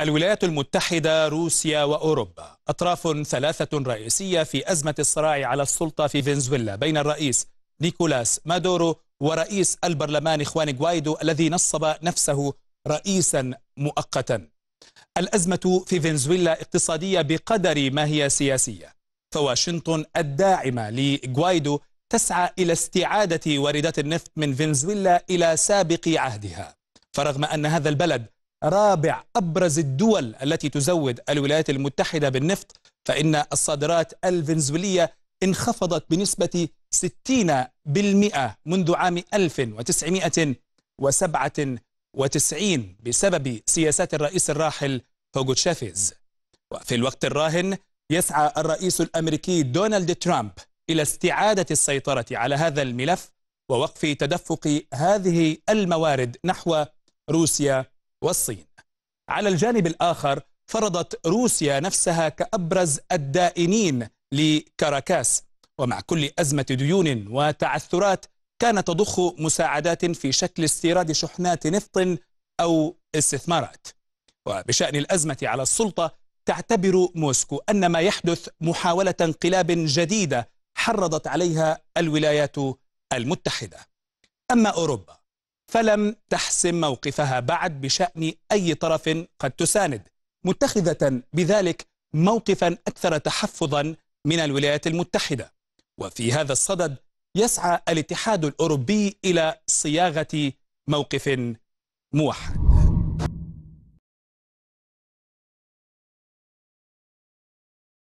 الولايات المتحدة روسيا وأوروبا أطراف ثلاثة رئيسية في أزمة الصراع على السلطة في فنزويلا بين الرئيس نيكولاس مادورو ورئيس البرلمان إخوان غوايدو الذي نصب نفسه رئيسا مؤقتا الأزمة في فنزويلا اقتصادية بقدر ما هي سياسية فواشنطن الداعمة لغوايدو تسعى إلى استعادة واردات النفط من فنزويلا إلى سابق عهدها فرغم أن هذا البلد رابع أبرز الدول التي تزود الولايات المتحدة بالنفط فإن الصادرات الفنزويلية انخفضت بنسبة 60% منذ عام 1997 بسبب سياسات الرئيس الراحل هوغو تشافيز وفي الوقت الراهن يسعى الرئيس الأمريكي دونالد ترامب إلى استعادة السيطرة على هذا الملف ووقف تدفق هذه الموارد نحو روسيا والصين على الجانب الآخر فرضت روسيا نفسها كأبرز الدائنين لكاراكاس ومع كل أزمة ديون وتعثرات كانت تضخ مساعدات في شكل استيراد شحنات نفط أو استثمارات وبشأن الأزمة على السلطة تعتبر موسكو أن ما يحدث محاولة انقلاب جديدة حرضت عليها الولايات المتحدة أما أوروبا فلم تحسم موقفها بعد بشأن أي طرف قد تساند متخذة بذلك موقفا أكثر تحفظا من الولايات المتحدة وفي هذا الصدد يسعى الاتحاد الأوروبي إلى صياغة موقف موحد